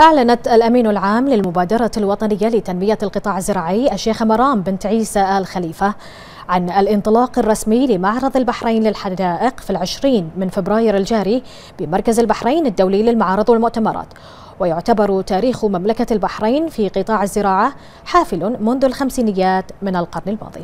أعلنت الأمين العام للمبادرة الوطنية لتنمية القطاع الزراعي الشيخ مرام بنت عيسى آل خليفة عن الانطلاق الرسمي لمعرض البحرين للحدائق في العشرين من فبراير الجاري بمركز البحرين الدولي للمعارض والمؤتمرات ويعتبر تاريخ مملكة البحرين في قطاع الزراعة حافل منذ الخمسينيات من القرن الماضي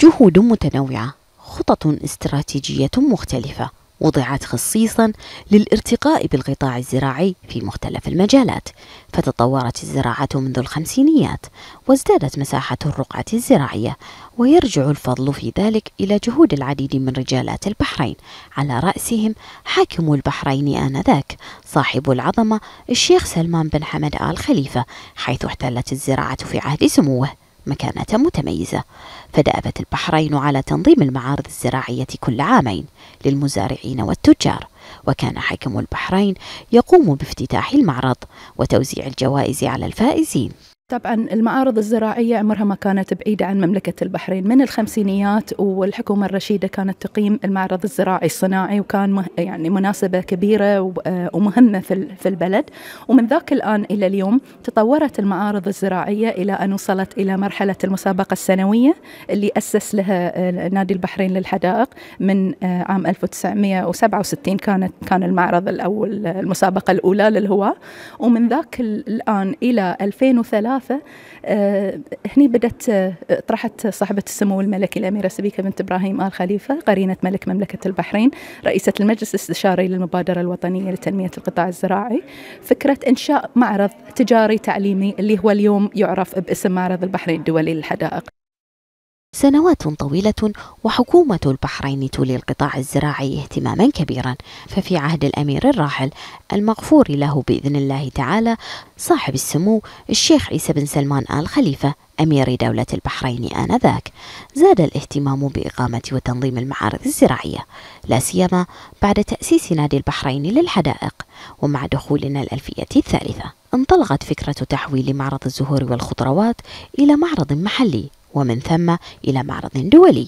جهود متنوعة خطط استراتيجية مختلفة وضعت خصيصا للارتقاء بالقطاع الزراعي في مختلف المجالات فتطورت الزراعة منذ الخمسينيات وازدادت مساحة الرقعة الزراعية ويرجع الفضل في ذلك إلى جهود العديد من رجالات البحرين على رأسهم حاكم البحرين آنذاك صاحب العظمة الشيخ سلمان بن حمد آل خليفة حيث احتلت الزراعة في عهد سموه مكانة متميزة فدأبت البحرين على تنظيم المعارض الزراعية كل عامين للمزارعين والتجار وكان حاكم البحرين يقوم بافتتاح المعرض وتوزيع الجوائز على الفائزين طبعا المعارض الزراعية عمرها ما كانت بعيدة عن مملكة البحرين من الخمسينيات والحكومة الرشيدة كانت تقيم المعرض الزراعي الصناعي وكان يعني مناسبة كبيرة ومهمة في البلد ومن ذاك الآن إلى اليوم تطورت المعارض الزراعية إلى أن وصلت إلى مرحلة المسابقة السنوية اللي أسس لها آه، نادي البحرين للحدائق من آه، عام 1967 كانت كان المعرض الأول المسابقة الأولى للهواة ومن ذاك الآن إلى 2003 الثقافة آه، هني بدأت آه، طرحت صاحبة السمو الملكي الأميرة سبيكة بنت إبراهيم آل خليفة قرينة ملك مملكة البحرين رئيسة المجلس الاستشاري للمبادرة الوطنية لتنمية القطاع الزراعي فكرة إنشاء معرض تجاري تعليمي اللي هو اليوم يعرف باسم معرض البحرين الدولي للحدائق سنوات طويلة وحكومة البحرين تولي القطاع الزراعي اهتماما كبيرا ففي عهد الأمير الراحل المغفور له بإذن الله تعالى صاحب السمو الشيخ عيسى بن سلمان آل خليفة أمير دولة البحرين آنذاك زاد الاهتمام بإقامة وتنظيم المعارض الزراعية لا سيما بعد تأسيس نادي البحرين للحدائق ومع دخولنا الألفية الثالثة انطلقت فكرة تحويل معرض الزهور والخضروات إلى معرض محلي ومن ثم إلى معرض دولي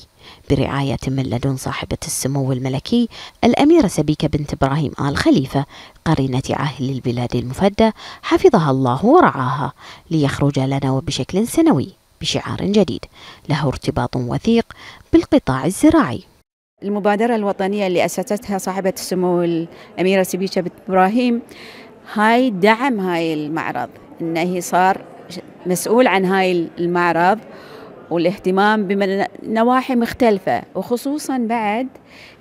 برعاية من لدن صاحبة السمو الملكي الأميرة سبيكة بنت إبراهيم آل خليفة قرينة عاهل البلاد المفدى حفظها الله ورعاها ليخرج لنا وبشكل سنوي بشعار جديد له ارتباط وثيق بالقطاع الزراعي المبادرة الوطنية اللي أسستها صاحبة السمو الأميرة سبيكة بنت إبراهيم هاي دعم هاي المعرض إنه صار مسؤول عن هاي المعرض والاهتمام بنواحي مختلفة وخصوصا بعد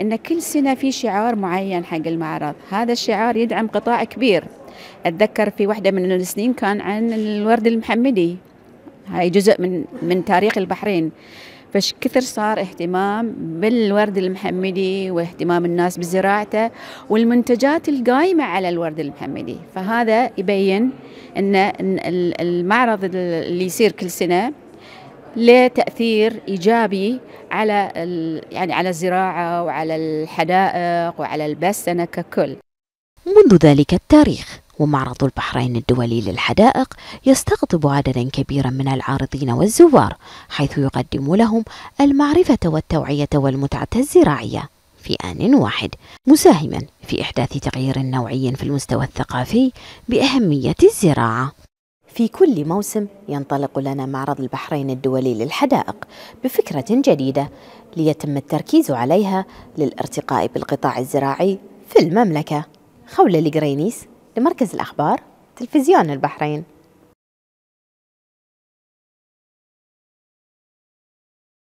أن كل سنة في شعار معين حق المعرض هذا الشعار يدعم قطاع كبير أتذكر في واحدة من السنين كان عن الورد المحمدي هاي جزء من من تاريخ البحرين فش كثر صار اهتمام بالورد المحمدي واهتمام الناس بزراعته والمنتجات القايمة على الورد المحمدي فهذا يبين أن المعرض اللي يصير كل سنة لتأثير تاثير ايجابي على يعني على الزراعه وعلى الحدائق وعلى البستنه ككل. منذ ذلك التاريخ ومعرض البحرين الدولي للحدائق يستقطب عددا كبيرا من العارضين والزوار حيث يقدم لهم المعرفه والتوعيه والمتعه الزراعيه في آن واحد مساهما في إحداث تغيير نوعي في المستوى الثقافي بأهمية الزراعة في كل موسم ينطلق لنا معرض البحرين الدولي للحدائق بفكرة جديدة ليتم التركيز عليها للارتقاء بالقطاع الزراعي في المملكة خولة لجرينيس لمركز الأخبار تلفزيون البحرين